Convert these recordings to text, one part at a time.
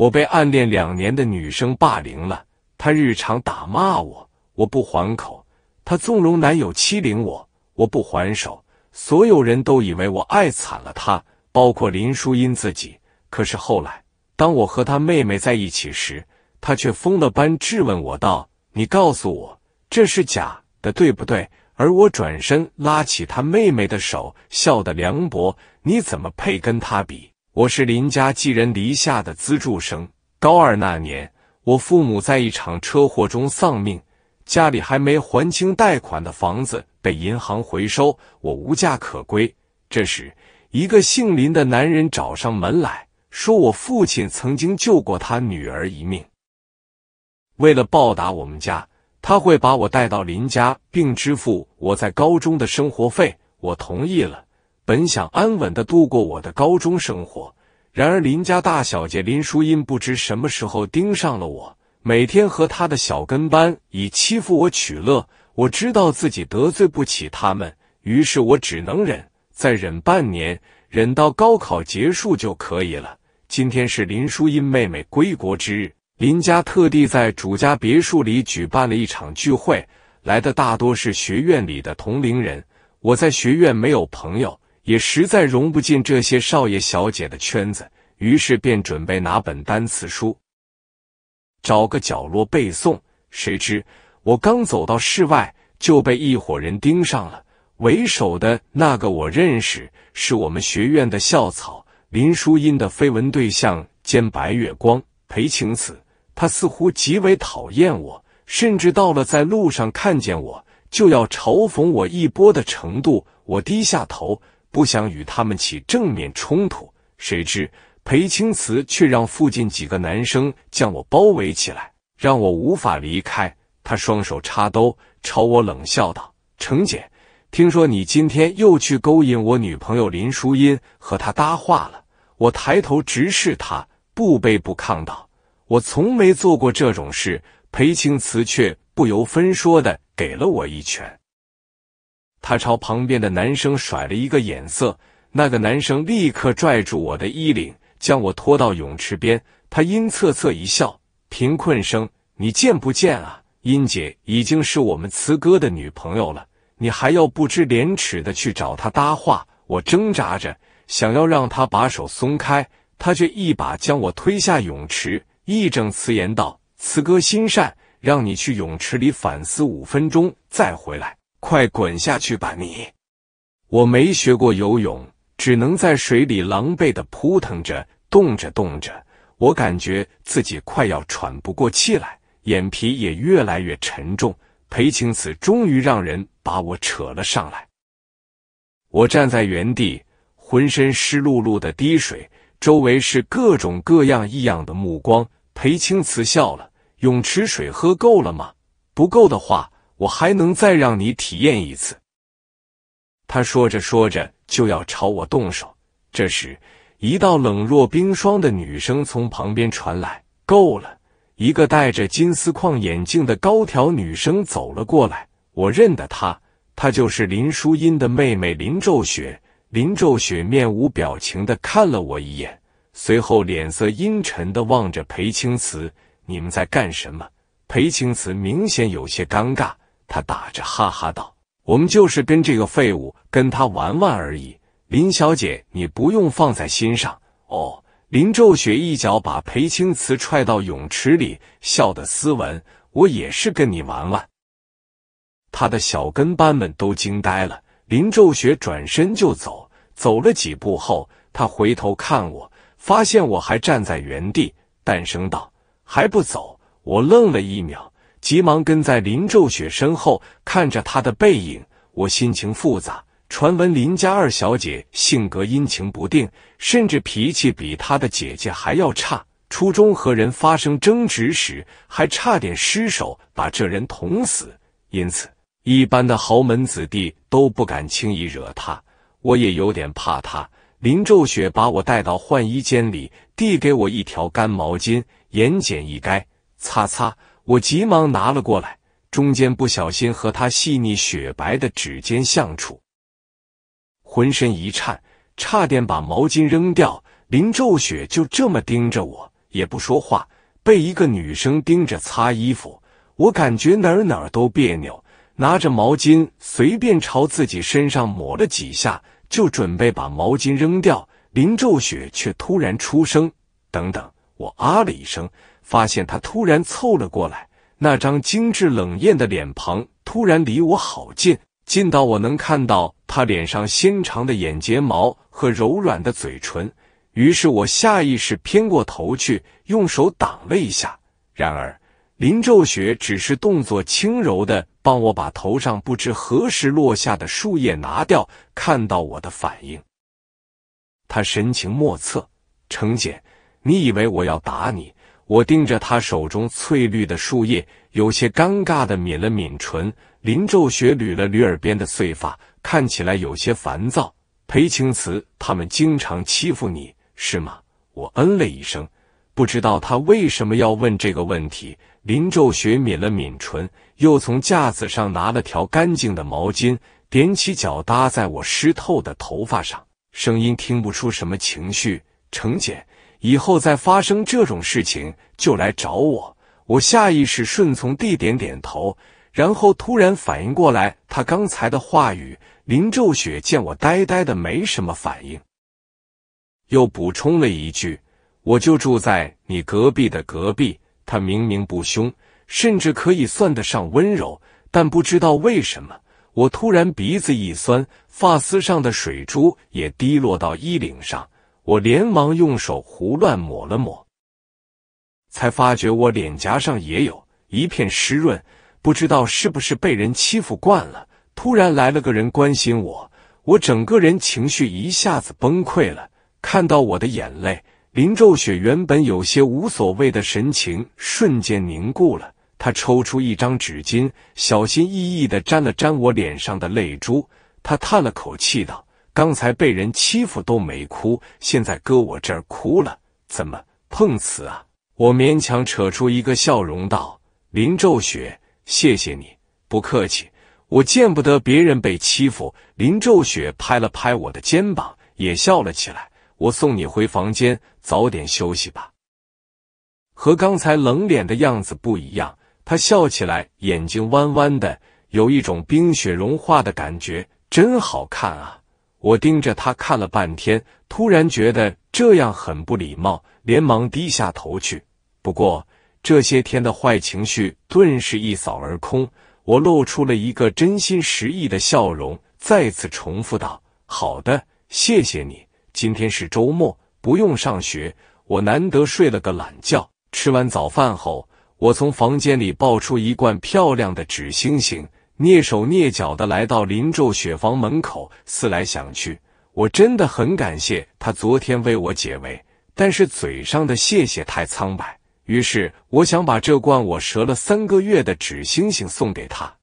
我被暗恋两年的女生霸凌了，她日常打骂我，我不还口；她纵容男友欺凌我，我不还手。所有人都以为我爱惨了她，包括林淑英自己。可是后来，当我和她妹妹在一起时，她却疯了般质问我道：“你告诉我，这是假的，对不对？”而我转身拉起她妹妹的手，笑得凉薄：“你怎么配跟她比？”我是林家寄人篱下的资助生。高二那年，我父母在一场车祸中丧命，家里还没还清贷款的房子被银行回收，我无家可归。这时，一个姓林的男人找上门来说，我父亲曾经救过他女儿一命，为了报答我们家，他会把我带到林家，并支付我在高中的生活费。我同意了。本想安稳地度过我的高中生活，然而林家大小姐林淑英不知什么时候盯上了我，每天和她的小跟班以欺负我取乐。我知道自己得罪不起他们，于是我只能忍，再忍半年，忍到高考结束就可以了。今天是林淑英妹妹归国之日，林家特地在主家别墅里举办了一场聚会，来的大多是学院里的同龄人。我在学院没有朋友。也实在融不进这些少爷小姐的圈子，于是便准备拿本单词书，找个角落背诵。谁知我刚走到室外，就被一伙人盯上了。为首的那个我认识，是我们学院的校草，林淑英的绯闻对象兼白月光裴晴子。他似乎极为讨厌我，甚至到了在路上看见我就要嘲讽我一波的程度。我低下头。不想与他们起正面冲突，谁知裴青瓷却让附近几个男生将我包围起来，让我无法离开。他双手插兜，朝我冷笑道：“程姐，听说你今天又去勾引我女朋友林淑英，和她搭话了。”我抬头直视他，不卑不亢道：“我从没做过这种事。”裴青瓷却不由分说的给了我一拳。他朝旁边的男生甩了一个眼色，那个男生立刻拽住我的衣领，将我拖到泳池边。他阴恻恻一笑：“贫困生，你贱不贱啊？英姐已经是我们慈哥的女朋友了，你还要不知廉耻的去找他搭话？”我挣扎着想要让他把手松开，他却一把将我推下泳池，义正辞严道：“慈哥心善，让你去泳池里反思五分钟再回来。”快滚下去吧！你，我没学过游泳，只能在水里狼狈的扑腾着、动着、动着。我感觉自己快要喘不过气来，眼皮也越来越沉重。裴青子终于让人把我扯了上来。我站在原地，浑身湿漉漉的滴水，周围是各种各样异样的目光。裴青子笑了：“泳池水喝够了吗？不够的话。”我还能再让你体验一次。”他说着说着就要朝我动手。这时，一道冷若冰霜的女声从旁边传来：“够了！”一个戴着金丝框眼镜的高挑女生走了过来。我认得她，她就是林淑英的妹妹林昼雪。林昼雪面无表情的看了我一眼，随后脸色阴沉的望着裴青瓷：“你们在干什么？”裴青瓷明显有些尴尬。他打着哈哈道：“我们就是跟这个废物跟他玩玩而已，林小姐，你不用放在心上。”哦，林昼雪一脚把裴青瓷踹到泳池里，笑得斯文。我也是跟你玩玩。他的小跟班们都惊呆了。林昼雪转身就走，走了几步后，他回头看我，发现我还站在原地，诞声道：“还不走？”我愣了一秒。急忙跟在林昼雪身后，看着她的背影，我心情复杂。传闻林家二小姐性格阴晴不定，甚至脾气比她的姐姐还要差。初中和人发生争执时，还差点失手把这人捅死。因此，一般的豪门子弟都不敢轻易惹她。我也有点怕她。林昼雪把我带到换衣间里，递给我一条干毛巾，言简意赅，擦擦。我急忙拿了过来，中间不小心和他细腻雪白的指尖相触，浑身一颤，差点把毛巾扔掉。林昼雪就这么盯着我，也不说话。被一个女生盯着擦衣服，我感觉哪儿哪儿都别扭。拿着毛巾随便朝自己身上抹了几下，就准备把毛巾扔掉。林昼雪却突然出声：“等等！”我啊了一声。发现他突然凑了过来，那张精致冷艳的脸庞突然离我好近，近到我能看到他脸上纤长的眼睫毛和柔软的嘴唇。于是我下意识偏过头去，用手挡了一下。然而林昼雪只是动作轻柔的帮我把头上不知何时落下的树叶拿掉，看到我的反应，他神情莫测：“程姐，你以为我要打你？”我盯着他手中翠绿的树叶，有些尴尬地抿了抿唇。林昼雪捋了捋耳边的碎发，看起来有些烦躁。裴青瓷他们经常欺负你，是吗？我嗯了一声，不知道他为什么要问这个问题。林昼雪抿了抿唇，又从架子上拿了条干净的毛巾，踮起脚搭在我湿透的头发上，声音听不出什么情绪。程简。以后再发生这种事情，就来找我。我下意识顺从地点点头，然后突然反应过来，他刚才的话语。林昼雪见我呆呆的没什么反应，又补充了一句：“我就住在你隔壁的隔壁。”他明明不凶，甚至可以算得上温柔，但不知道为什么，我突然鼻子一酸，发丝上的水珠也滴落到衣领上。我连忙用手胡乱抹了抹，才发觉我脸颊上也有一片湿润，不知道是不是被人欺负惯了，突然来了个人关心我，我整个人情绪一下子崩溃了。看到我的眼泪，林昼雪原本有些无所谓的神情瞬间凝固了。他抽出一张纸巾，小心翼翼的沾了沾我脸上的泪珠，他叹了口气道。刚才被人欺负都没哭，现在搁我这儿哭了，怎么碰瓷啊？我勉强扯出一个笑容道：“林昼雪，谢谢你，不客气。我见不得别人被欺负。”林昼雪拍了拍我的肩膀，也笑了起来：“我送你回房间，早点休息吧。”和刚才冷脸的样子不一样，他笑起来眼睛弯弯的，有一种冰雪融化的感觉，真好看啊！我盯着他看了半天，突然觉得这样很不礼貌，连忙低下头去。不过这些天的坏情绪顿时一扫而空，我露出了一个真心实意的笑容，再次重复道：“好的，谢谢你。今天是周末，不用上学，我难得睡了个懒觉。吃完早饭后，我从房间里抱出一罐漂亮的纸星星。”蹑手蹑脚的来到林昼雪房门口，思来想去，我真的很感谢他昨天为我解围，但是嘴上的谢谢太苍白，于是我想把这罐我折了三个月的纸星星送给他。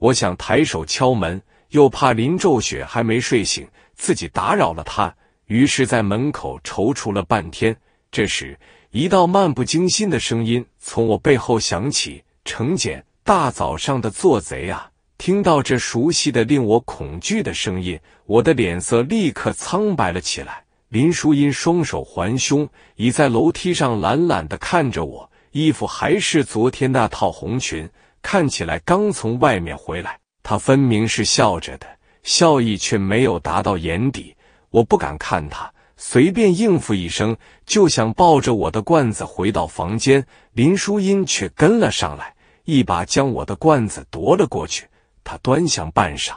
我想抬手敲门，又怕林昼雪还没睡醒，自己打扰了他，于是，在门口踌躇了半天。这时，一道漫不经心的声音从我背后响起：“程简。”大早上的做贼啊！听到这熟悉的、令我恐惧的声音，我的脸色立刻苍白了起来。林淑英双手环胸，倚在楼梯上，懒懒地看着我，衣服还是昨天那套红裙，看起来刚从外面回来。她分明是笑着的，笑意却没有达到眼底。我不敢看她，随便应付一声，就想抱着我的罐子回到房间。林淑英却跟了上来。一把将我的罐子夺了过去，他端详半晌，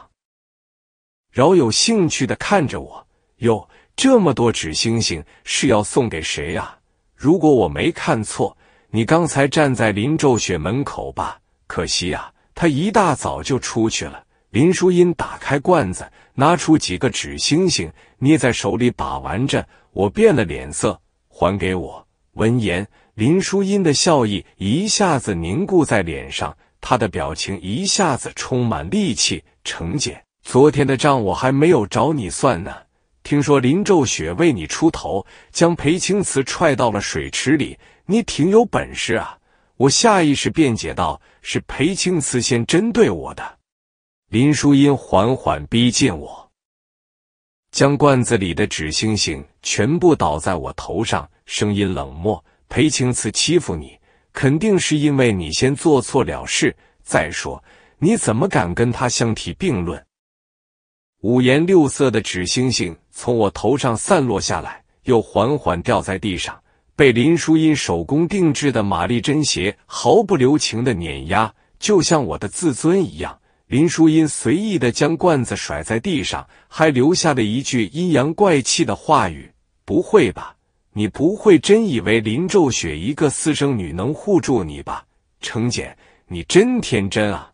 饶有兴趣的看着我。哟，这么多纸星星，是要送给谁呀？如果我没看错，你刚才站在林昼雪门口吧？可惜呀，他一大早就出去了。林淑英打开罐子，拿出几个纸星星，捏在手里把玩着。我变了脸色，还给我。闻言。林淑音的笑意一下子凝固在脸上，她的表情一下子充满戾气。程姐，昨天的账我还没有找你算呢。听说林昼雪为你出头，将裴青瓷踹到了水池里，你挺有本事啊！我下意识辩解道：“是裴青瓷先针对我的。”林淑音缓缓逼近我，将罐子里的纸星星全部倒在我头上，声音冷漠。裴青慈欺负你，肯定是因为你先做错了事。再说，你怎么敢跟他相提并论？五颜六色的纸星星从我头上散落下来，又缓缓掉在地上，被林淑英手工定制的玛丽珍鞋毫不留情的碾压，就像我的自尊一样。林淑英随意的将罐子甩在地上，还留下了一句阴阳怪气的话语：“不会吧？”你不会真以为林昼雪一个私生女能护住你吧，程简？你真天真啊！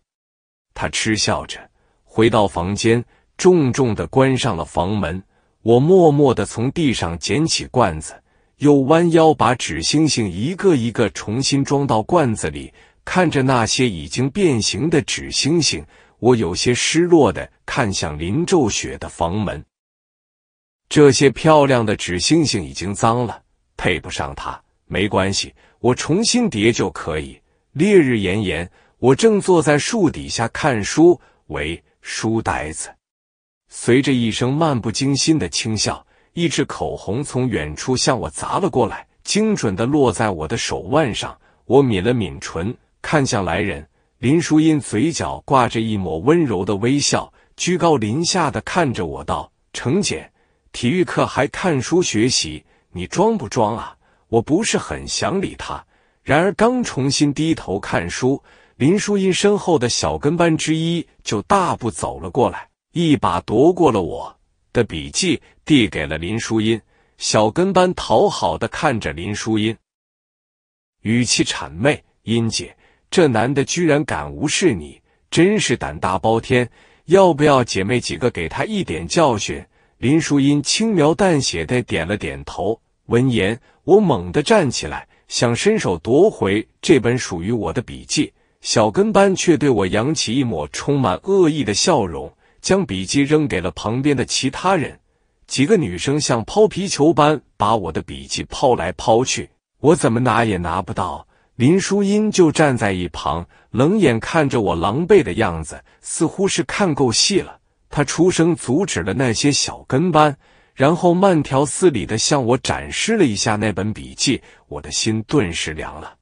他嗤笑着，回到房间，重重的关上了房门。我默默的从地上捡起罐子，又弯腰把纸星星一个一个重新装到罐子里。看着那些已经变形的纸星星，我有些失落的看向林昼雪的房门。这些漂亮的纸星星已经脏了，配不上它。没关系，我重新叠就可以。烈日炎炎，我正坐在树底下看书，为书呆子！随着一声漫不经心的轻笑，一支口红从远处向我砸了过来，精准的落在我的手腕上。我抿了抿唇，看向来人林淑英，嘴角挂着一抹温柔的微笑，居高临下的看着我道：“程姐。”体育课还看书学习，你装不装啊？我不是很想理他。然而刚重新低头看书，林淑英身后的小跟班之一就大步走了过来，一把夺过了我的笔记，递给了林淑英。小跟班讨好的看着林淑英，语气谄媚：“英姐，这男的居然敢无视你，真是胆大包天！要不要姐妹几个给他一点教训？”林淑英轻描淡写的点了点头。闻言，我猛地站起来，想伸手夺回这本属于我的笔记，小跟班却对我扬起一抹充满恶意的笑容，将笔记扔给了旁边的其他人。几个女生像抛皮球般把我的笔记抛来抛去，我怎么拿也拿不到。林淑英就站在一旁，冷眼看着我狼狈的样子，似乎是看够戏了。他出声阻止了那些小跟班，然后慢条斯理的向我展示了一下那本笔记，我的心顿时凉了。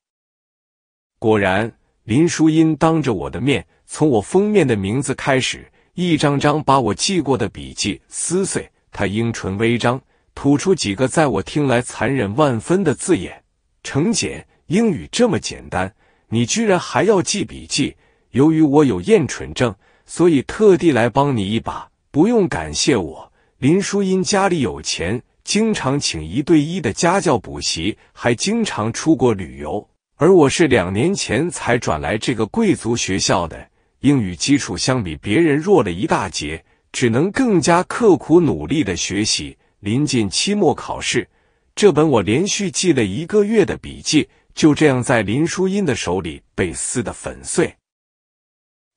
果然，林淑英当着我的面，从我封面的名字开始，一张张把我记过的笔记撕碎。她英唇微张，吐出几个在我听来残忍万分的字眼：“程简，英语这么简单，你居然还要记笔记？”由于我有厌蠢症。所以特地来帮你一把，不用感谢我。林淑英家里有钱，经常请一对一的家教补习，还经常出国旅游。而我是两年前才转来这个贵族学校的，英语基础相比别人弱了一大截，只能更加刻苦努力的学习。临近期末考试，这本我连续记了一个月的笔记，就这样在林淑英的手里被撕得粉碎。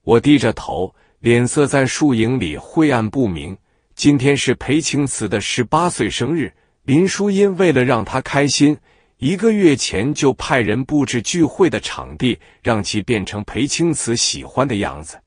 我低着头，脸色在树影里晦暗不明。今天是裴青瓷的十八岁生日，林淑英为了让他开心，一个月前就派人布置聚会的场地，让其变成裴青瓷喜欢的样子。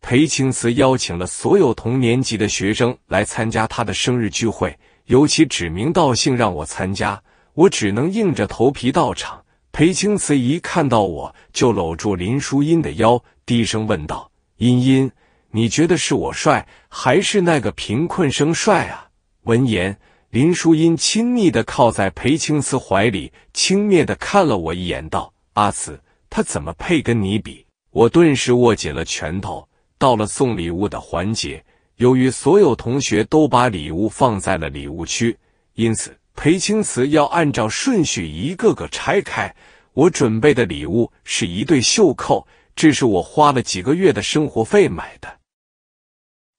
裴青瓷邀请了所有同年级的学生来参加他的生日聚会，尤其指名道姓让我参加，我只能硬着头皮到场。裴青瓷一看到我就搂住林淑音的腰，低声问道：“茵茵，你觉得是我帅，还是那个贫困生帅啊？”闻言，林淑音亲昵的靠在裴青瓷怀里，轻蔑的看了我一眼，道：“阿慈，他怎么配跟你比？”我顿时握紧了拳头。到了送礼物的环节，由于所有同学都把礼物放在了礼物区，因此。裴青瓷要按照顺序一个个拆开。我准备的礼物是一对袖扣，这是我花了几个月的生活费买的。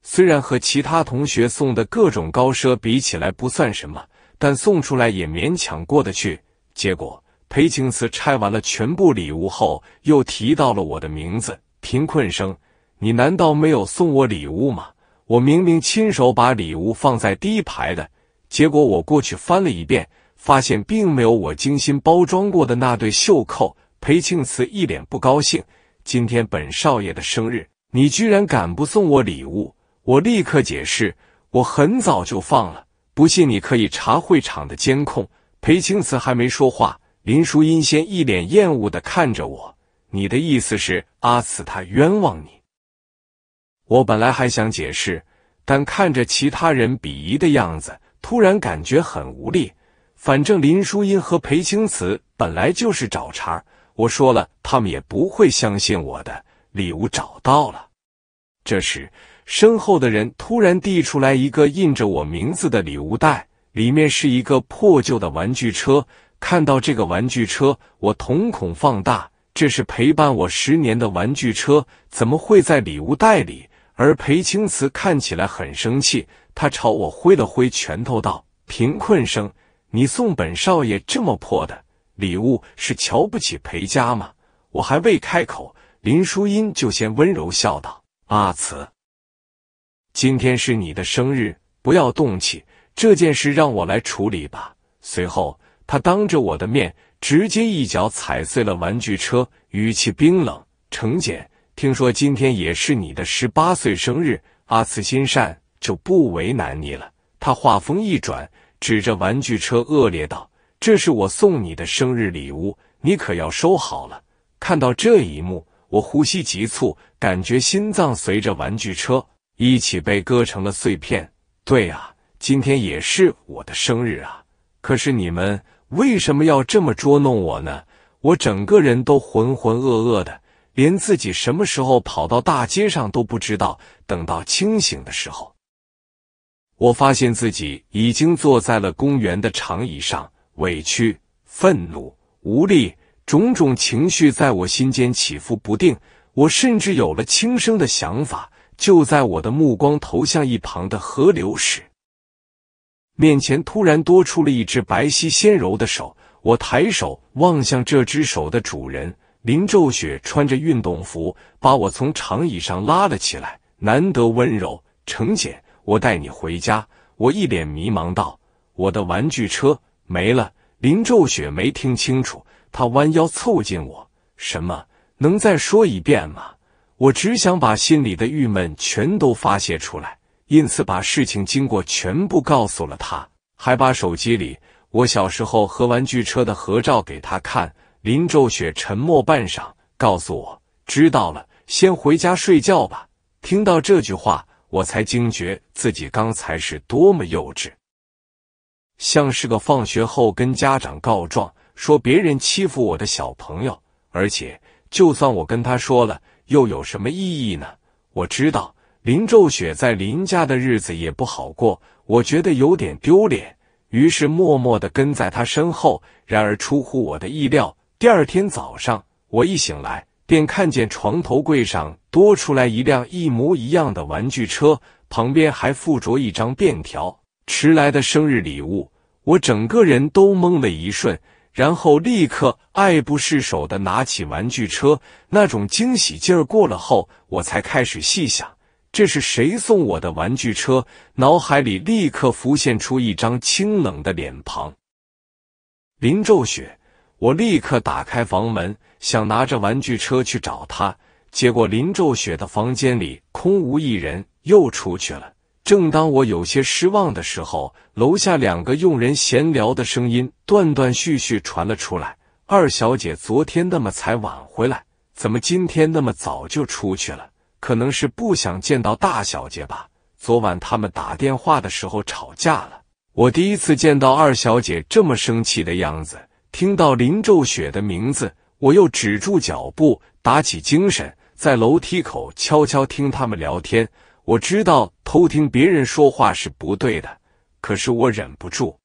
虽然和其他同学送的各种高奢比起来不算什么，但送出来也勉强过得去。结果裴青瓷拆完了全部礼物后，又提到了我的名字：“贫困生，你难道没有送我礼物吗？我明明亲手把礼物放在第一排的。”结果我过去翻了一遍，发现并没有我精心包装过的那对袖扣。裴庆慈一脸不高兴：“今天本少爷的生日，你居然敢不送我礼物！”我立刻解释：“我很早就放了，不信你可以查会场的监控。”裴庆慈还没说话，林淑英先一脸厌恶的看着我：“你的意思是阿慈他冤枉你？”我本来还想解释，但看着其他人鄙夷的样子。突然感觉很无力，反正林淑英和裴青瓷本来就是找茬，我说了他们也不会相信我的。礼物找到了，这时身后的人突然递出来一个印着我名字的礼物袋，里面是一个破旧的玩具车。看到这个玩具车，我瞳孔放大，这是陪伴我十年的玩具车，怎么会在礼物袋里？而裴青瓷看起来很生气。他朝我挥了挥拳头，道：“贫困生，你送本少爷这么破的礼物，是瞧不起裴家吗？”我还未开口，林淑英就先温柔笑道：“阿慈，今天是你的生日，不要动气，这件事让我来处理吧。”随后，他当着我的面直接一脚踩碎了玩具车，语气冰冷：“程简，听说今天也是你的十八岁生日，阿慈心善。”就不为难你了。他话锋一转，指着玩具车恶劣道：“这是我送你的生日礼物，你可要收好了。”看到这一幕，我呼吸急促，感觉心脏随着玩具车一起被割成了碎片。对啊，今天也是我的生日啊！可是你们为什么要这么捉弄我呢？我整个人都浑浑噩噩的，连自己什么时候跑到大街上都不知道。等到清醒的时候。我发现自己已经坐在了公园的长椅上，委屈、愤怒、无力，种种情绪在我心间起伏不定。我甚至有了轻生的想法。就在我的目光投向一旁的河流时，面前突然多出了一只白皙纤柔的手。我抬手望向这只手的主人林昼雪，穿着运动服，把我从长椅上拉了起来，难得温柔。成简。我带你回家。我一脸迷茫道：“我的玩具车没了。”林昼雪没听清楚，他弯腰凑近我：“什么？能再说一遍吗？”我只想把心里的郁闷全都发泄出来，因此把事情经过全部告诉了他，还把手机里我小时候和玩具车的合照给他看。林昼雪沉默半晌，告诉我：“知道了，先回家睡觉吧。”听到这句话。我才惊觉自己刚才是多么幼稚，像是个放学后跟家长告状说别人欺负我的小朋友，而且就算我跟他说了，又有什么意义呢？我知道林昼雪在林家的日子也不好过，我觉得有点丢脸，于是默默的跟在他身后。然而出乎我的意料，第二天早上我一醒来。便看见床头柜上多出来一辆一模一样的玩具车，旁边还附着一张便条：“迟来的生日礼物。”我整个人都懵了一瞬，然后立刻爱不释手的拿起玩具车。那种惊喜劲儿过了后，我才开始细想，这是谁送我的玩具车？脑海里立刻浮现出一张清冷的脸庞——林昼雪。我立刻打开房门，想拿着玩具车去找他，结果林昼雪的房间里空无一人，又出去了。正当我有些失望的时候，楼下两个佣人闲聊的声音断断续续传了出来：“二小姐昨天那么才晚回来，怎么今天那么早就出去了？可能是不想见到大小姐吧。昨晚他们打电话的时候吵架了，我第一次见到二小姐这么生气的样子。”听到林昼雪的名字，我又止住脚步，打起精神，在楼梯口悄悄听他们聊天。我知道偷听别人说话是不对的，可是我忍不住。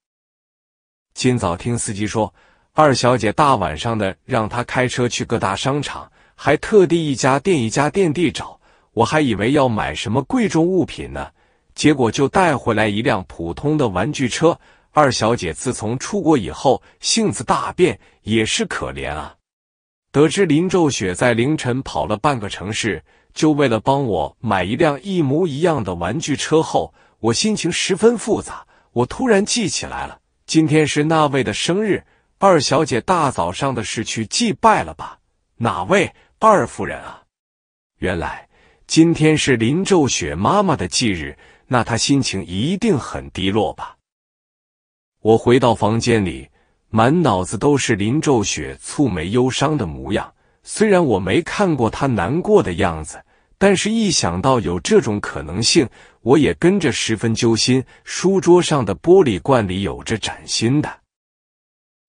今早听司机说，二小姐大晚上的让他开车去各大商场，还特地一家店一家店地找。我还以为要买什么贵重物品呢，结果就带回来一辆普通的玩具车。二小姐自从出国以后性子大变，也是可怜啊。得知林昼雪在凌晨跑了半个城市，就为了帮我买一辆一模一样的玩具车后，我心情十分复杂。我突然记起来了，今天是那位的生日？二小姐大早上的是去祭拜了吧？哪位二夫人啊？原来今天是林昼雪妈妈的忌日，那她心情一定很低落吧。我回到房间里，满脑子都是林昼雪蹙眉忧伤的模样。虽然我没看过她难过的样子，但是一想到有这种可能性，我也跟着十分揪心。书桌上的玻璃罐里有着崭新的、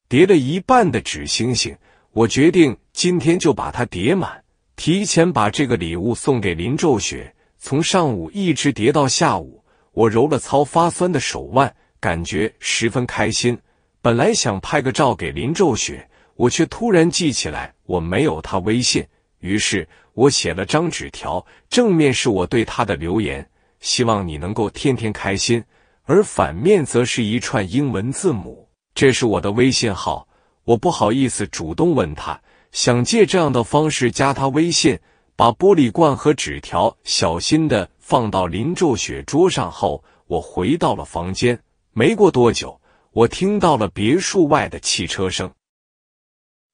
叠了一半的纸星星，我决定今天就把它叠满，提前把这个礼物送给林昼雪。从上午一直叠到下午，我揉了操发酸的手腕。感觉十分开心。本来想拍个照给林昼雪，我却突然记起来我没有他微信，于是我写了张纸条，正面是我对他的留言，希望你能够天天开心，而反面则是一串英文字母，这是我的微信号。我不好意思主动问他，想借这样的方式加他微信。把玻璃罐和纸条小心的放到林昼雪桌上后，我回到了房间。没过多久，我听到了别墅外的汽车声。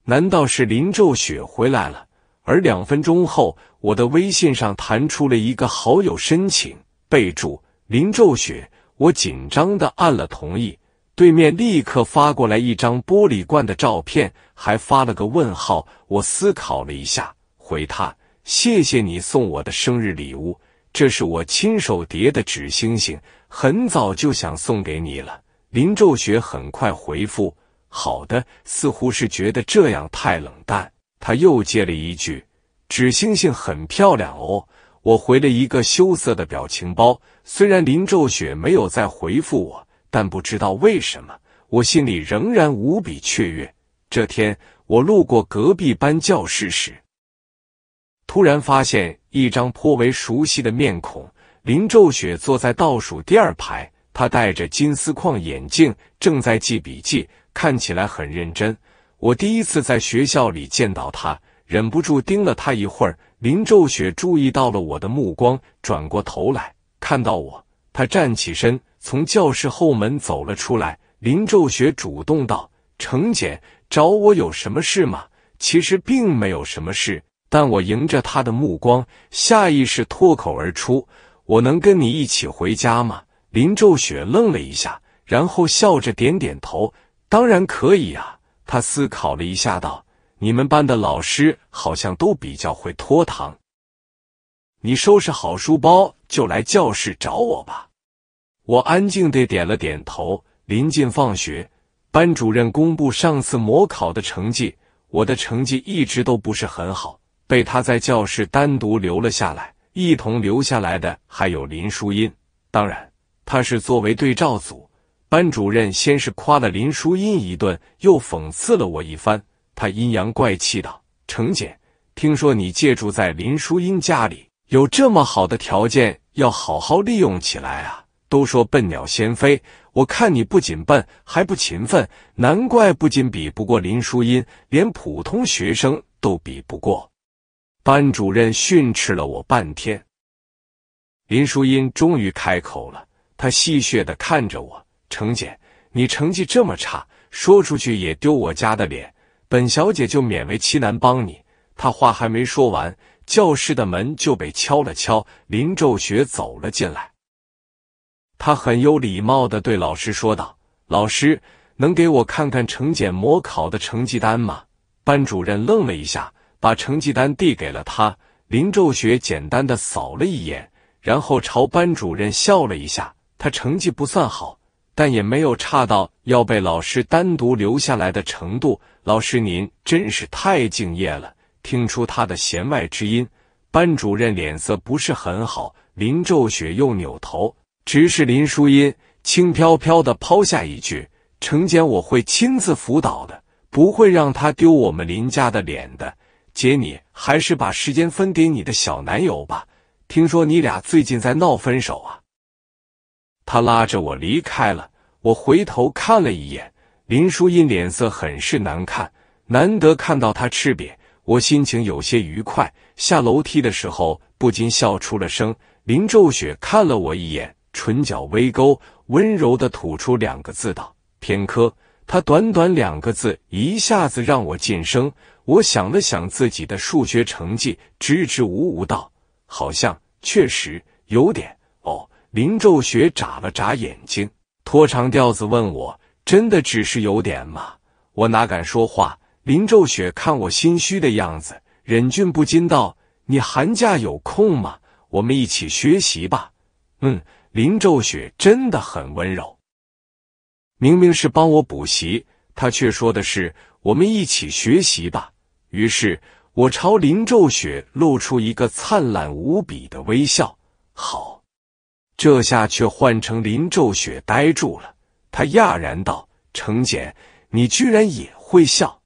难道是林昼雪回来了？而两分钟后，我的微信上弹出了一个好友申请，备注林昼雪。我紧张的按了同意，对面立刻发过来一张玻璃罐的照片，还发了个问号。我思考了一下，回他：“谢谢你送我的生日礼物。”这是我亲手叠的纸星星，很早就想送给你了。林昼雪很快回复：“好的。”似乎是觉得这样太冷淡，他又接了一句：“纸星星很漂亮哦。”我回了一个羞涩的表情包。虽然林昼雪没有再回复我，但不知道为什么，我心里仍然无比雀跃。这天，我路过隔壁班教室时。突然发现一张颇为熟悉的面孔，林昼雪坐在倒数第二排，他戴着金丝框眼镜，正在记笔记，看起来很认真。我第一次在学校里见到他，忍不住盯了他一会儿。林昼雪注意到了我的目光，转过头来看到我，他站起身，从教室后门走了出来。林昼雪主动道：“程姐，找我有什么事吗？”其实并没有什么事。但我迎着他的目光，下意识脱口而出：“我能跟你一起回家吗？”林昼雪愣了一下，然后笑着点点头：“当然可以啊。”他思考了一下，道：“你们班的老师好像都比较会拖堂，你收拾好书包就来教室找我吧。”我安静的点了点头。临近放学，班主任公布上次模考的成绩，我的成绩一直都不是很好。被他在教室单独留了下来，一同留下来的还有林淑英。当然，他是作为对照组。班主任先是夸了林淑英一顿，又讽刺了我一番。他阴阳怪气道：“程姐，听说你借住在林淑英家里，有这么好的条件，要好好利用起来啊！都说笨鸟先飞，我看你不仅笨，还不勤奋，难怪不仅比不过林淑英，连普通学生都比不过。”班主任训斥了我半天，林淑英终于开口了，她戏谑的看着我：“程姐，你成绩这么差，说出去也丢我家的脸，本小姐就勉为其难帮你。”她话还没说完，教室的门就被敲了敲，林宙学走了进来，他很有礼貌的对老师说道：“老师，能给我看看程姐模考的成绩单吗？”班主任愣了一下。把成绩单递给了他，林昼雪简单的扫了一眼，然后朝班主任笑了一下。他成绩不算好，但也没有差到要被老师单独留下来的程度。老师您真是太敬业了。听出他的弦外之音，班主任脸色不是很好。林昼雪又扭头直视林淑英，轻飘飘的抛下一句：“成简我会亲自辅导的，不会让他丢我们林家的脸的。”姐，你还是把时间分给你的小男友吧。听说你俩最近在闹分手啊。他拉着我离开了，我回头看了一眼，林淑英脸色很是难看。难得看到他吃瘪，我心情有些愉快。下楼梯的时候，不禁笑出了声。林昼雪看了我一眼，唇角微勾，温柔的吐出两个字道：“偏科。”他短短两个字，一下子让我晋升。我想了想自己的数学成绩，支支吾吾道：“好像确实有点哦。”林昼雪眨了眨眼睛，拖长调子问我：“真的只是有点吗？”我哪敢说话？林昼雪看我心虚的样子，忍俊不禁道：“你寒假有空吗？我们一起学习吧。”嗯，林昼雪真的很温柔。明明是帮我补习，他却说的是：“我们一起学习吧。”于是我朝林昼雪露出一个灿烂无比的微笑。好，这下却换成林昼雪呆住了。他讶然道：“程简，你居然也会笑？”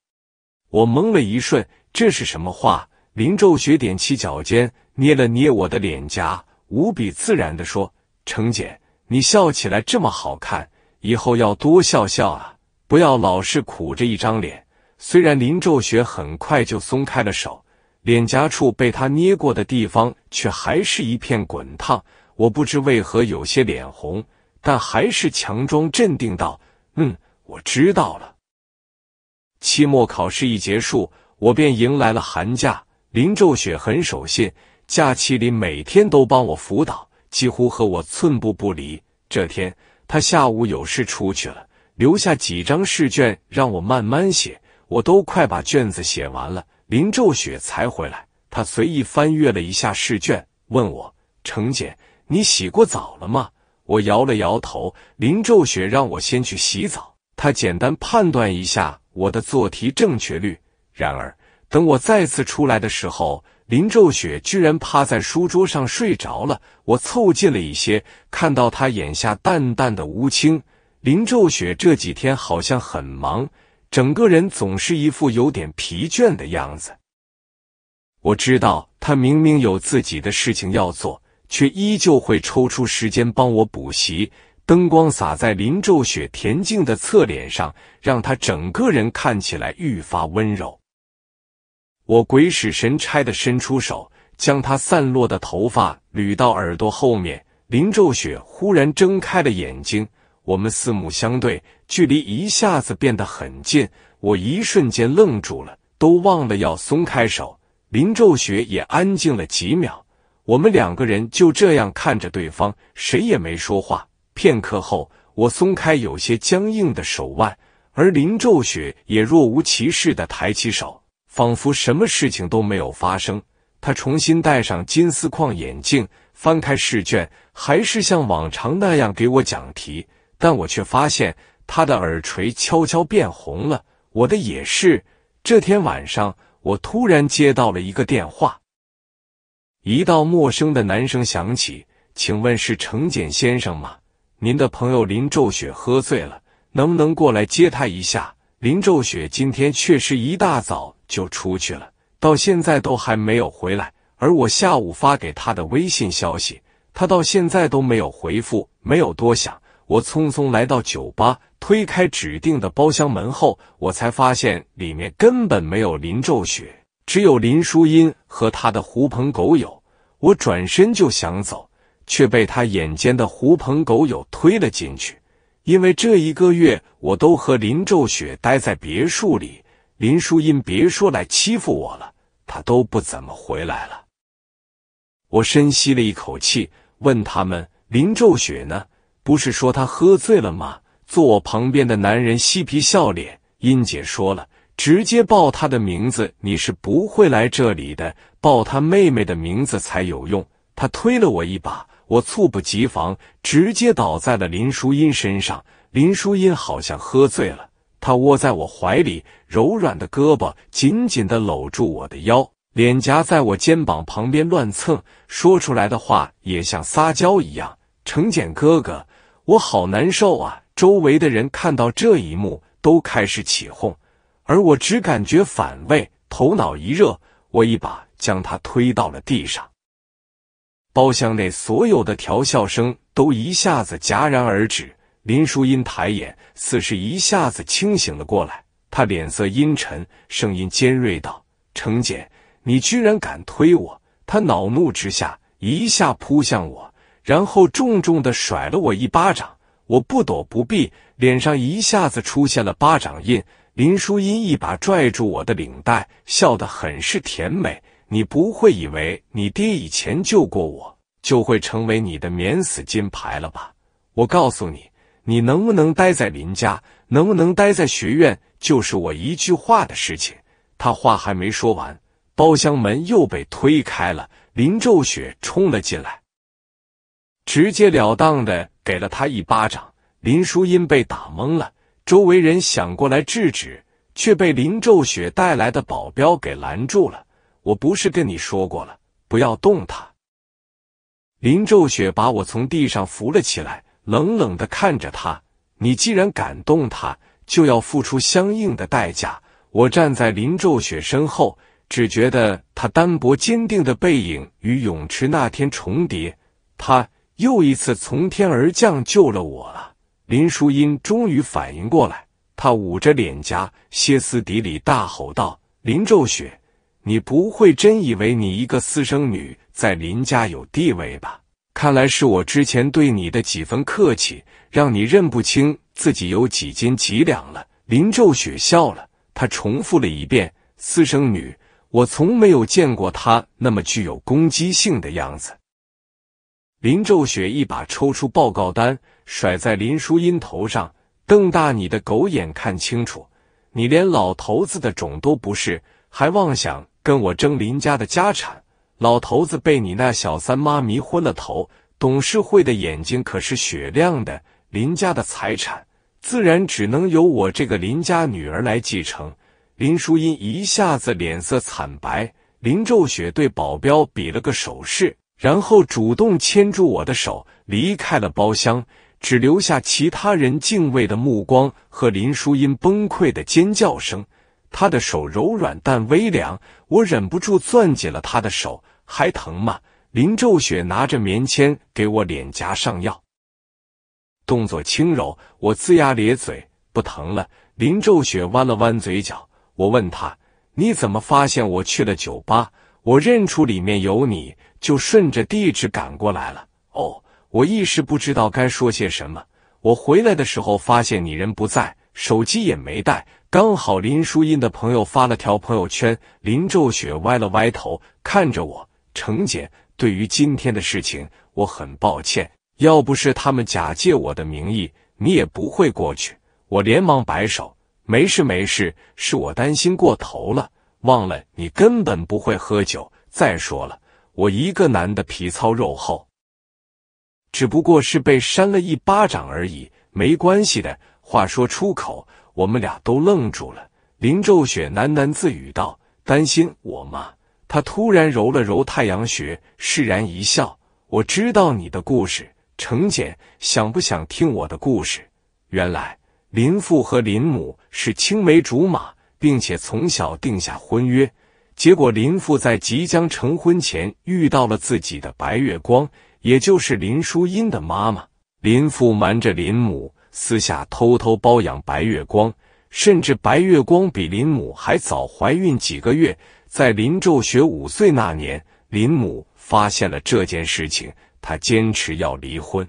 我懵了一瞬，这是什么话？林昼雪踮起脚尖，捏了捏我的脸颊，无比自然的说：“程简，你笑起来这么好看，以后要多笑笑啊，不要老是苦着一张脸。”虽然林昼雪很快就松开了手，脸颊处被他捏过的地方却还是一片滚烫。我不知为何有些脸红，但还是强装镇定道：“嗯，我知道了。”期末考试一结束，我便迎来了寒假。林昼雪很守信，假期里每天都帮我辅导，几乎和我寸步不离。这天他下午有事出去了，留下几张试卷让我慢慢写。我都快把卷子写完了，林昼雪才回来。他随意翻阅了一下试卷，问我：“程姐，你洗过澡了吗？”我摇了摇头。林昼雪让我先去洗澡，他简单判断一下我的做题正确率。然而，等我再次出来的时候，林昼雪居然趴在书桌上睡着了。我凑近了一些，看到他眼下淡淡的乌青。林昼雪这几天好像很忙。整个人总是一副有点疲倦的样子。我知道他明明有自己的事情要做，却依旧会抽出时间帮我补习。灯光洒在林昼雪恬静的侧脸上，让他整个人看起来愈发温柔。我鬼使神差的伸出手，将他散落的头发捋到耳朵后面。林昼雪忽然睁开了眼睛。我们四目相对，距离一下子变得很近。我一瞬间愣住了，都忘了要松开手。林昼雪也安静了几秒。我们两个人就这样看着对方，谁也没说话。片刻后，我松开有些僵硬的手腕，而林昼雪也若无其事地抬起手，仿佛什么事情都没有发生。他重新戴上金丝框眼镜，翻开试卷，还是像往常那样给我讲题。但我却发现他的耳垂悄悄变红了，我的也是。这天晚上，我突然接到了一个电话，一道陌生的男声响起：“请问是程俭先生吗？您的朋友林昼雪喝醉了，能不能过来接他一下？”林昼雪今天确实一大早就出去了，到现在都还没有回来。而我下午发给他的微信消息，他到现在都没有回复。没有多想。我匆匆来到酒吧，推开指定的包厢门后，我才发现里面根本没有林昼雪，只有林淑英和他的狐朋狗友。我转身就想走，却被他眼尖的狐朋狗友推了进去。因为这一个月，我都和林昼雪待在别墅里，林淑英别说来欺负我了，他都不怎么回来了。我深吸了一口气，问他们：“林昼雪呢？”不是说他喝醉了吗？坐我旁边的男人嬉皮笑脸。英姐说了，直接报他的名字，你是不会来这里的。报他妹妹的名字才有用。他推了我一把，我猝不及防，直接倒在了林淑英身上。林淑英好像喝醉了，她窝在我怀里，柔软的胳膊紧紧地搂住我的腰，脸颊在我肩膀旁边乱蹭，说出来的话也像撒娇一样。成简哥哥。我好难受啊！周围的人看到这一幕，都开始起哄，而我只感觉反胃，头脑一热，我一把将他推到了地上。包厢内所有的调笑声都一下子戛然而止。林淑英抬眼，似是一下子清醒了过来，她脸色阴沉，声音尖锐道：“程简，你居然敢推我！”她恼怒之下，一下扑向我。然后重重的甩了我一巴掌，我不躲不避，脸上一下子出现了巴掌印。林淑英一把拽住我的领带，笑得很是甜美。你不会以为你爹以前救过我，就会成为你的免死金牌了吧？我告诉你，你能不能待在林家，能不能待在学院，就是我一句话的事情。他话还没说完，包厢门又被推开了，林昼雪冲了进来。直截了当的给了他一巴掌，林淑英被打懵了。周围人想过来制止，却被林昼雪带来的保镖给拦住了。我不是跟你说过了，不要动他。林昼雪把我从地上扶了起来，冷冷的看着他。你既然敢动他，就要付出相应的代价。我站在林昼雪身后，只觉得他单薄坚定的背影与泳池那天重叠。他。又一次从天而降救了我了！林淑英终于反应过来，她捂着脸颊，歇斯底里大吼道：“林昼雪，你不会真以为你一个私生女在林家有地位吧？看来是我之前对你的几分客气，让你认不清自己有几斤几两了。”林昼雪笑了，她重复了一遍：“私生女，我从没有见过她那么具有攻击性的样子。”林昼雪一把抽出报告单，甩在林淑英头上，瞪大你的狗眼，看清楚，你连老头子的种都不是，还妄想跟我争林家的家产？老头子被你那小三妈迷昏了头，董事会的眼睛可是雪亮的，林家的财产自然只能由我这个林家女儿来继承。林淑英一下子脸色惨白，林昼雪对保镖比了个手势。然后主动牵住我的手，离开了包厢，只留下其他人敬畏的目光和林淑英崩溃的尖叫声。她的手柔软但微凉，我忍不住攥紧了他的手。还疼吗？林昼雪拿着棉签给我脸颊上药，动作轻柔。我龇牙咧嘴，不疼了。林昼雪弯了弯嘴角。我问他：“你怎么发现我去了酒吧？我认出里面有你。”就顺着地址赶过来了。哦，我一时不知道该说些什么。我回来的时候发现你人不在，手机也没带。刚好林淑英的朋友发了条朋友圈。林昼雪歪了歪头，看着我：“程姐，对于今天的事情，我很抱歉。要不是他们假借我的名义，你也不会过去。”我连忙摆手：“没事没事，是我担心过头了，忘了你根本不会喝酒。再说了。”我一个男的皮糙肉厚，只不过是被扇了一巴掌而已，没关系的。话说出口，我们俩都愣住了。林昼雪喃喃自语道：“担心我吗？”他突然揉了揉太阳穴，释然一笑：“我知道你的故事，程简，想不想听我的故事？”原来，林父和林母是青梅竹马，并且从小定下婚约。结果，林父在即将成婚前遇到了自己的白月光，也就是林淑英的妈妈。林父瞒着林母，私下偷偷包养白月光，甚至白月光比林母还早怀孕几个月。在林昼雪五岁那年，林母发现了这件事情，她坚持要离婚，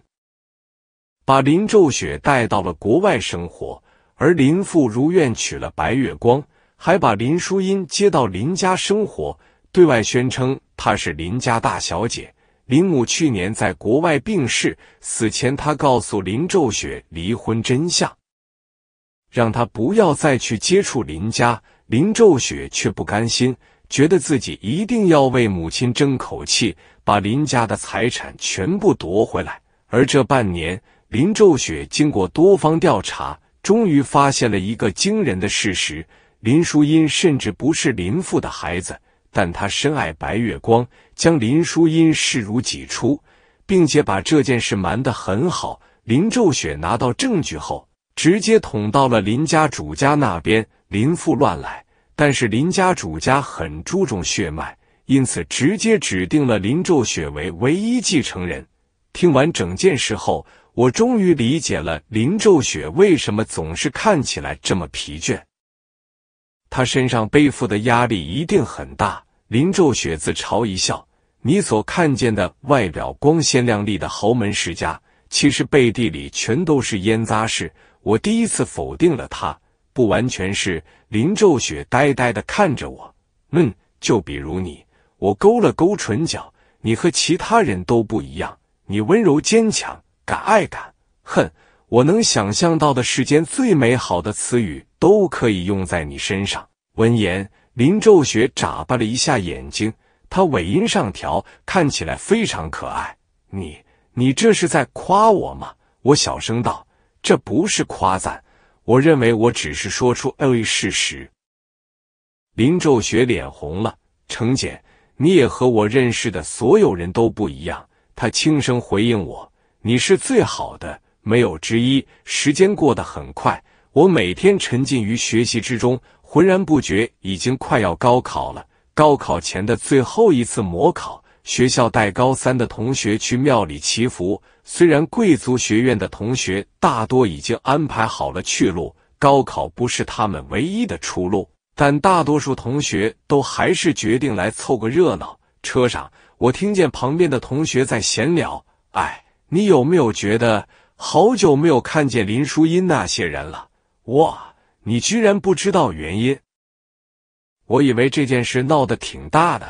把林昼雪带到了国外生活，而林父如愿娶了白月光。还把林淑英接到林家生活，对外宣称她是林家大小姐。林母去年在国外病逝，死前她告诉林昼雪离婚真相，让她不要再去接触林家。林昼雪却不甘心，觉得自己一定要为母亲争口气，把林家的财产全部夺回来。而这半年，林昼雪经过多方调查，终于发现了一个惊人的事实。林淑英甚至不是林父的孩子，但他深爱白月光，将林淑英视如己出，并且把这件事瞒得很好。林昼雪拿到证据后，直接捅到了林家主家那边。林父乱来，但是林家主家很注重血脉，因此直接指定了林昼雪为唯一继承人。听完整件事后，我终于理解了林昼雪为什么总是看起来这么疲倦。他身上背负的压力一定很大。林昼雪自嘲一笑：“你所看见的外表光鲜亮丽的豪门世家，其实背地里全都是烟渣事。”我第一次否定了他，不完全是。林昼雪呆呆地看着我：“嗯，就比如你。”我勾了勾唇角：“你和其他人都不一样，你温柔坚强，敢爱敢恨。”我能想象到的世间最美好的词语，都可以用在你身上。闻言，林昼雪眨巴了一下眼睛，他尾音上调，看起来非常可爱。你，你这是在夸我吗？我小声道：“这不是夸赞，我认为我只是说出 A 事实。”林昼雪脸红了。程姐，你也和我认识的所有人都不一样。他轻声回应我：“你是最好的。”没有之一。时间过得很快，我每天沉浸于学习之中，浑然不觉已经快要高考了。高考前的最后一次模考，学校带高三的同学去庙里祈福。虽然贵族学院的同学大多已经安排好了去路，高考不是他们唯一的出路，但大多数同学都还是决定来凑个热闹。车上，我听见旁边的同学在闲聊：“哎，你有没有觉得？”好久没有看见林淑英那些人了，哇！你居然不知道原因？我以为这件事闹得挺大的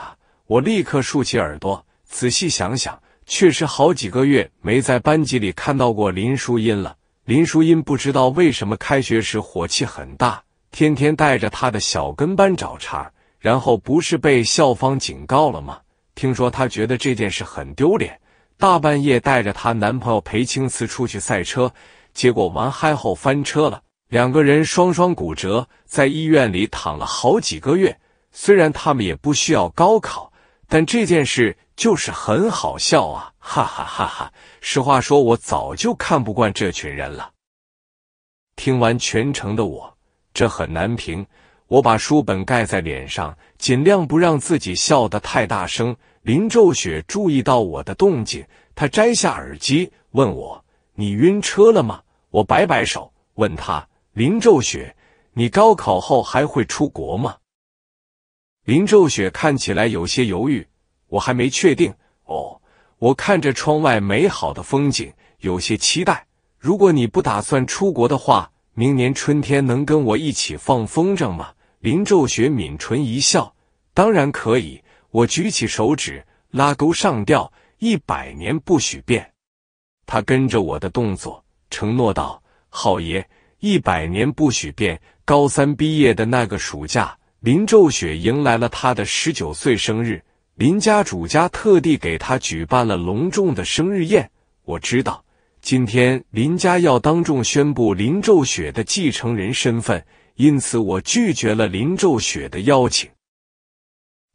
我立刻竖起耳朵，仔细想想，确实好几个月没在班级里看到过林淑英了。林淑英不知道为什么开学时火气很大，天天带着他的小跟班找茬，然后不是被校方警告了吗？听说他觉得这件事很丢脸。大半夜带着她男朋友裴青瓷出去赛车，结果玩嗨后翻车了，两个人双双骨折，在医院里躺了好几个月。虽然他们也不需要高考，但这件事就是很好笑啊，哈哈哈哈！实话说，我早就看不惯这群人了。听完全程的我，这很难评。我把书本盖在脸上，尽量不让自己笑得太大声。林昼雪注意到我的动静，他摘下耳机问我：“你晕车了吗？”我摆摆手，问他：“林昼雪，你高考后还会出国吗？”林昼雪看起来有些犹豫，我还没确定。哦，我看着窗外美好的风景，有些期待。如果你不打算出国的话，明年春天能跟我一起放风筝吗？林昼雪抿唇一笑：“当然可以。”我举起手指，拉钩上吊，一百年不许变。他跟着我的动作，承诺道：“好爷，一百年不许变。”高三毕业的那个暑假，林昼雪迎来了他的十九岁生日。林家主家特地给他举办了隆重的生日宴。我知道今天林家要当众宣布林昼雪的继承人身份，因此我拒绝了林昼雪的邀请。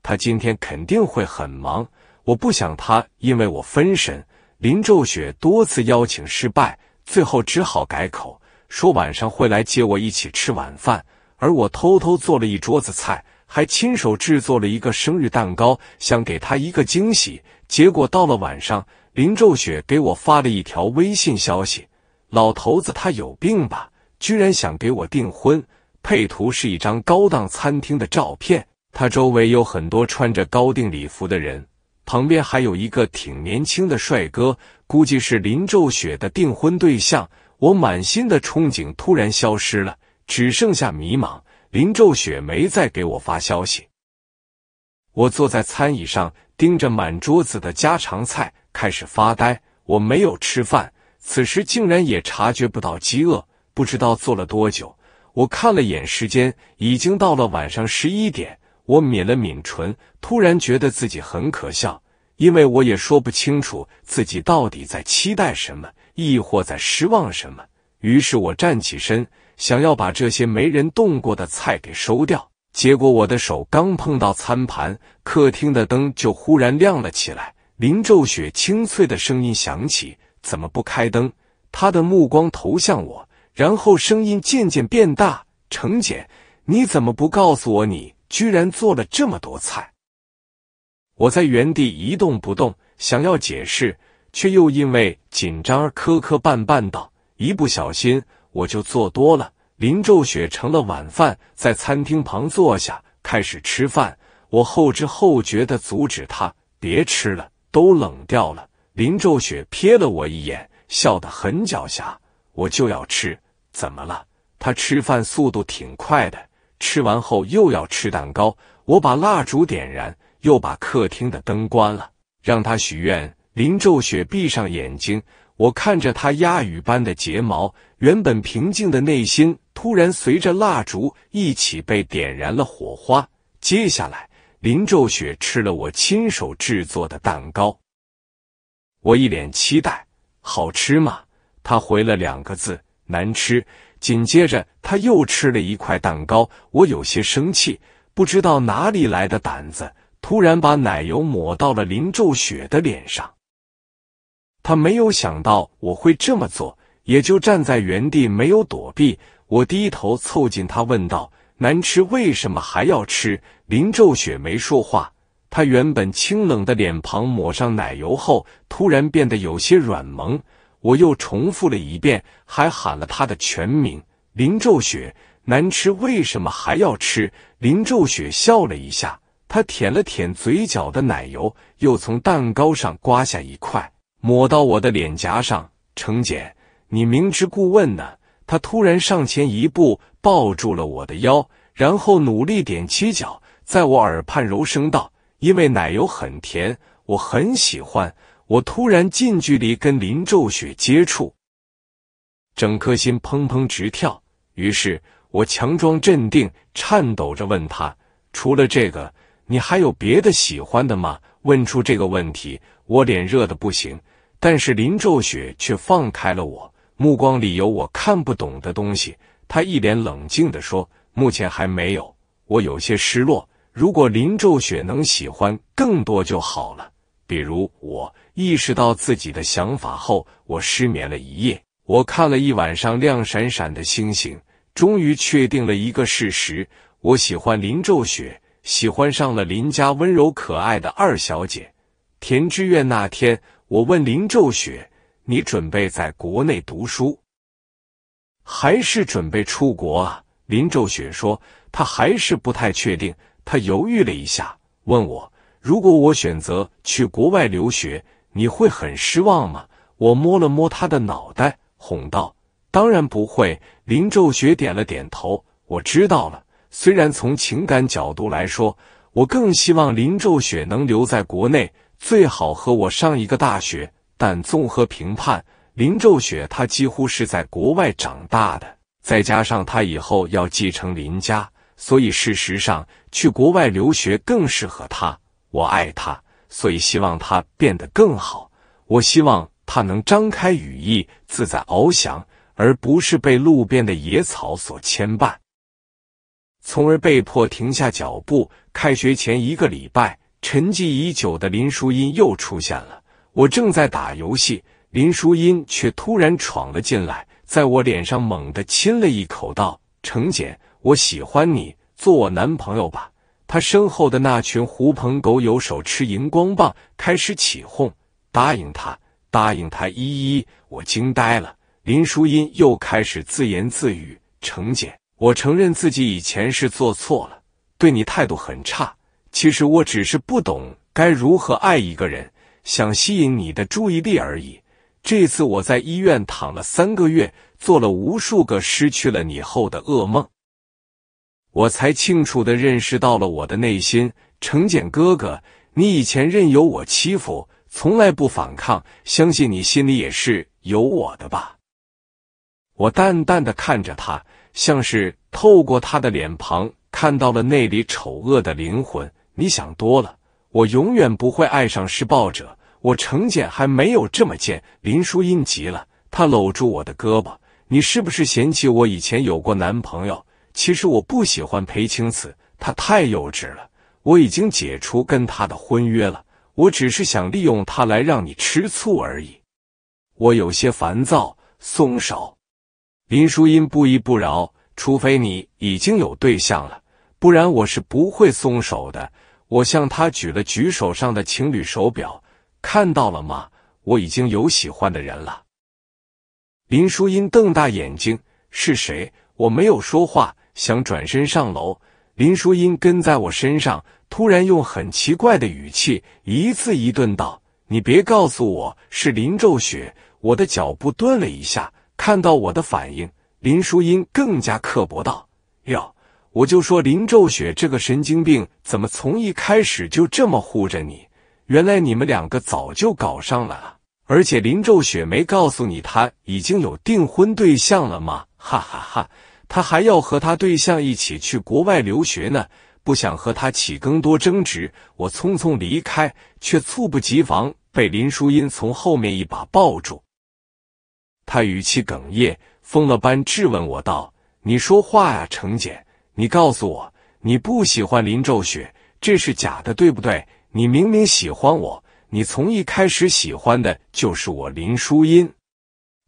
他今天肯定会很忙，我不想他因为我分神。林昼雪多次邀请失败，最后只好改口说晚上会来接我一起吃晚饭。而我偷偷做了一桌子菜，还亲手制作了一个生日蛋糕，想给他一个惊喜。结果到了晚上，林昼雪给我发了一条微信消息：“老头子他有病吧？居然想给我订婚。”配图是一张高档餐厅的照片。他周围有很多穿着高定礼服的人，旁边还有一个挺年轻的帅哥，估计是林昼雪的订婚对象。我满心的憧憬突然消失了，只剩下迷茫。林昼雪没再给我发消息。我坐在餐椅上，盯着满桌子的家常菜，开始发呆。我没有吃饭，此时竟然也察觉不到饥饿。不知道坐了多久，我看了眼时间，已经到了晚上十一点。我抿了抿唇，突然觉得自己很可笑，因为我也说不清楚自己到底在期待什么，亦或在失望什么。于是我站起身，想要把这些没人动过的菜给收掉。结果我的手刚碰到餐盘，客厅的灯就忽然亮了起来。林昼雪清脆的声音响起：“怎么不开灯？”他的目光投向我，然后声音渐渐变大：“程简，你怎么不告诉我你？”居然做了这么多菜，我在原地一动不动，想要解释，却又因为紧张而磕磕绊绊道：“一不小心我就做多了。”林昼雪盛了晚饭，在餐厅旁坐下开始吃饭，我后知后觉的阻止他：“别吃了，都冷掉了。”林昼雪瞥了我一眼，笑得很狡黠：“我就要吃，怎么了？他吃饭速度挺快的。”吃完后又要吃蛋糕，我把蜡烛点燃，又把客厅的灯关了，让他许愿。林昼雪闭上眼睛，我看着他鸦羽般的睫毛，原本平静的内心突然随着蜡烛一起被点燃了火花。接下来，林昼雪吃了我亲手制作的蛋糕，我一脸期待：“好吃吗？”他回了两个字：“难吃。”紧接着，他又吃了一块蛋糕，我有些生气，不知道哪里来的胆子，突然把奶油抹到了林昼雪的脸上。他没有想到我会这么做，也就站在原地没有躲避。我低头凑近他问道：“难吃，为什么还要吃？”林昼雪没说话，他原本清冷的脸庞抹上奶油后，突然变得有些软萌。我又重复了一遍，还喊了他的全名林昼雪。难吃？为什么还要吃？林昼雪笑了一下，他舔了舔嘴角的奶油，又从蛋糕上刮下一块，抹到我的脸颊上。程简，你明知故问呢？他突然上前一步，抱住了我的腰，然后努力踮起脚，在我耳畔柔声道：“因为奶油很甜，我很喜欢。”我突然近距离跟林昼雪接触，整颗心砰砰直跳。于是我强装镇定，颤抖着问他：“除了这个，你还有别的喜欢的吗？”问出这个问题，我脸热的不行，但是林昼雪却放开了我，目光里有我看不懂的东西。他一脸冷静地说：“目前还没有。”我有些失落。如果林昼雪能喜欢更多就好了，比如我。意识到自己的想法后，我失眠了一夜。我看了一晚上亮闪闪的星星，终于确定了一个事实：我喜欢林昼雪，喜欢上了林家温柔可爱的二小姐田之愿。那天，我问林昼雪：“你准备在国内读书，还是准备出国啊？”林昼雪说：“她还是不太确定。”她犹豫了一下，问我：“如果我选择去国外留学？”你会很失望吗？我摸了摸他的脑袋，哄道：“当然不会。”林昼雪点了点头。我知道了。虽然从情感角度来说，我更希望林昼雪能留在国内，最好和我上一个大学。但综合评判，林昼雪她几乎是在国外长大的，再加上他以后要继承林家，所以事实上去国外留学更适合她。我爱她，所以希望他变得更好。我希望他能张开羽翼，自在翱翔，而不是被路边的野草所牵绊，从而被迫停下脚步。开学前一个礼拜，沉寂已久的林淑英又出现了。我正在打游戏，林淑英却突然闯了进来，在我脸上猛地亲了一口，道：“程简，我喜欢你，做我男朋友吧。”他身后的那群狐朋狗友手持荧光棒开始起哄，答应他，答应他，依依，我惊呆了。林淑英又开始自言自语：“程姐，我承认自己以前是做错了，对你态度很差。其实我只是不懂该如何爱一个人，想吸引你的注意力而已。这次我在医院躺了三个月，做了无数个失去了你后的噩梦。”我才清楚的认识到了我的内心，程简哥哥，你以前任由我欺负，从来不反抗，相信你心里也是有我的吧？我淡淡的看着他，像是透过他的脸庞看到了那里丑恶的灵魂。你想多了，我永远不会爱上施暴者。我程简还没有这么贱。林淑英急了，她搂住我的胳膊：“你是不是嫌弃我以前有过男朋友？”其实我不喜欢裴青子，他太幼稚了。我已经解除跟他的婚约了。我只是想利用他来让你吃醋而已。我有些烦躁，松手。林淑英不依不饶，除非你已经有对象了，不然我是不会松手的。我向他举了举手上的情侣手表，看到了吗？我已经有喜欢的人了。林淑英瞪大眼睛，是谁？我没有说话。想转身上楼，林淑英跟在我身上，突然用很奇怪的语气，一字一顿道：“你别告诉我是林昼雪！”我的脚步顿了一下，看到我的反应，林淑英更加刻薄道：“哟，我就说林昼雪这个神经病，怎么从一开始就这么护着你？原来你们两个早就搞上了啊！而且林昼雪没告诉你他已经有订婚对象了吗？哈哈哈！”他还要和他对象一起去国外留学呢，不想和他起更多争执，我匆匆离开，却猝不及防被林淑英从后面一把抱住。他语气哽咽，疯了般质问我道：“你说话呀，程简，你告诉我，你不喜欢林昼雪，这是假的，对不对？你明明喜欢我，你从一开始喜欢的就是我，林淑英。”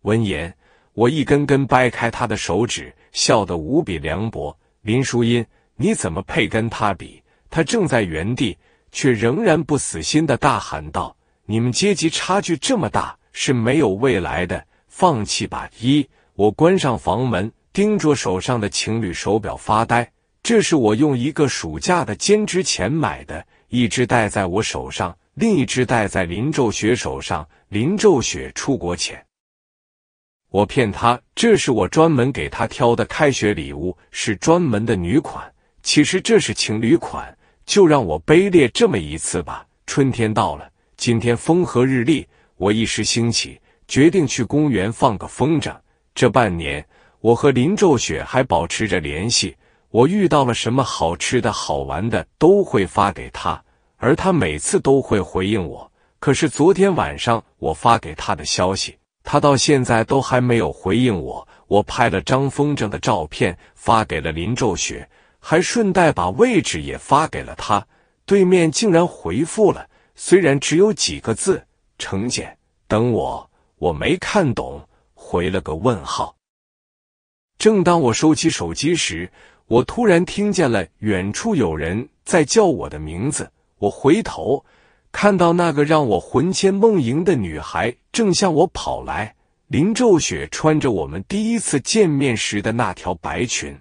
闻言，我一根根掰开他的手指。笑得无比凉薄，林淑英，你怎么配跟他比？他正在原地，却仍然不死心地大喊道：“你们阶级差距这么大，是没有未来的，放弃吧！”一，我关上房门，盯着手上的情侣手表发呆。这是我用一个暑假的兼职钱买的，一只戴在我手上，另一只戴在林昼雪手上。林昼雪出国前。我骗他，这是我专门给他挑的开学礼物，是专门的女款。其实这是情侣款，就让我卑劣这么一次吧。春天到了，今天风和日丽，我一时兴起，决定去公园放个风筝。这半年，我和林昼雪还保持着联系，我遇到了什么好吃的好玩的，都会发给他，而他每次都会回应我。可是昨天晚上，我发给他的消息。他到现在都还没有回应我，我拍了张风筝的照片发给了林昼雪，还顺带把位置也发给了他。对面竟然回复了，虽然只有几个字：“程简，等我。”我没看懂，回了个问号。正当我收起手机时，我突然听见了远处有人在叫我的名字，我回头。看到那个让我魂牵梦萦的女孩正向我跑来，林昼雪穿着我们第一次见面时的那条白裙，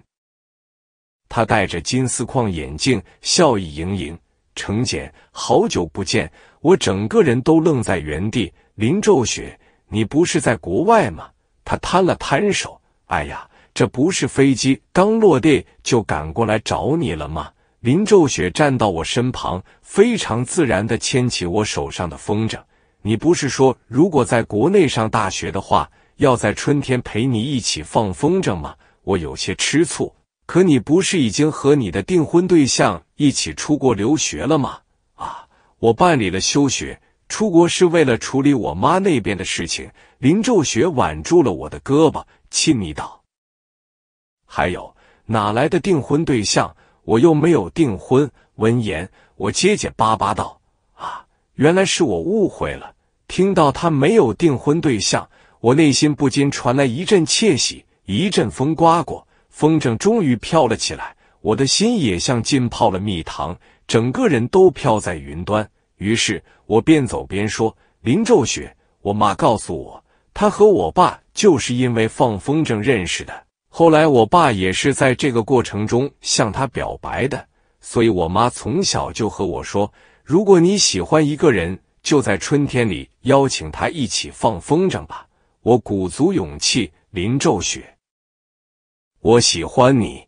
她戴着金丝框眼镜，笑意盈盈。程简，好久不见！我整个人都愣在原地。林昼雪，你不是在国外吗？他摊了摊手，哎呀，这不是飞机刚落地就赶过来找你了吗？林昼雪站到我身旁，非常自然的牵起我手上的风筝。你不是说如果在国内上大学的话，要在春天陪你一起放风筝吗？我有些吃醋。可你不是已经和你的订婚对象一起出国留学了吗？啊，我办理了休学，出国是为了处理我妈那边的事情。林昼雪挽住了我的胳膊，亲昵道：“还有哪来的订婚对象？”我又没有订婚。闻言，我结结巴巴道：“啊，原来是我误会了。”听到他没有订婚对象，我内心不禁传来一阵窃喜。一阵风刮过，风筝终于飘了起来，我的心也像浸泡了蜜糖，整个人都飘在云端。于是我边走边说：“林昼雪，我妈告诉我，她和我爸就是因为放风筝认识的。”后来，我爸也是在这个过程中向她表白的，所以我妈从小就和我说：“如果你喜欢一个人，就在春天里邀请他一起放风筝吧。”我鼓足勇气，林昼雪，我喜欢你。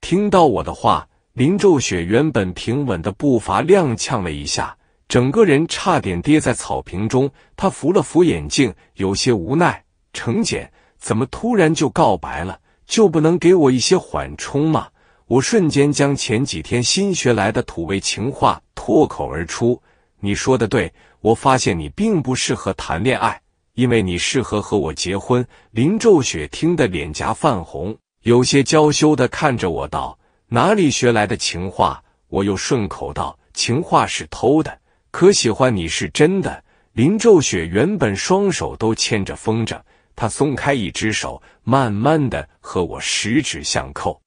听到我的话，林昼雪原本平稳的步伐踉跄了一下，整个人差点跌在草坪中。他扶了扶眼镜，有些无奈：“程简，怎么突然就告白了？”就不能给我一些缓冲吗？我瞬间将前几天新学来的土味情话脱口而出。你说的对，我发现你并不适合谈恋爱，因为你适合和我结婚。林昼雪听得脸颊泛红，有些娇羞的看着我道：“哪里学来的情话？”我又顺口道：“情话是偷的，可喜欢你是真的。”林昼雪原本双手都牵着风筝。他松开一只手，慢慢的和我十指相扣。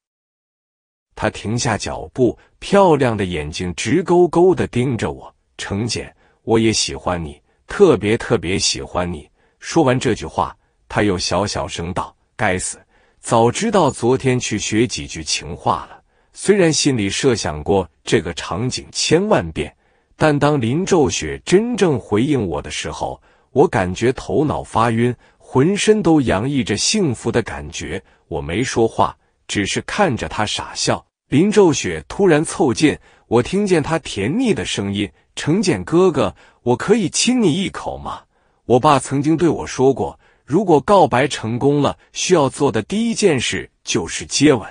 他停下脚步，漂亮的眼睛直勾勾的盯着我。程简，我也喜欢你，特别特别喜欢你。说完这句话，他又小小声道：“该死，早知道昨天去学几句情话了。虽然心里设想过这个场景千万遍，但当林昼雪真正回应我的时候，我感觉头脑发晕。”浑身都洋溢着幸福的感觉，我没说话，只是看着他傻笑。林昼雪突然凑近，我听见他甜腻的声音：“成简哥哥，我可以亲你一口吗？”我爸曾经对我说过，如果告白成功了，需要做的第一件事就是接吻。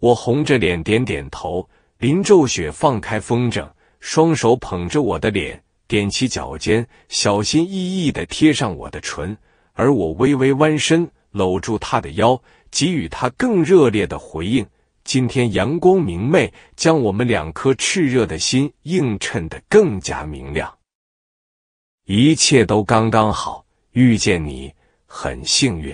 我红着脸点点头。林昼雪放开风筝，双手捧着我的脸。踮起脚尖，小心翼翼的贴上我的唇，而我微微弯身，搂住他的腰，给予他更热烈的回应。今天阳光明媚，将我们两颗炽热的心映衬得更加明亮。一切都刚刚好，遇见你很幸运。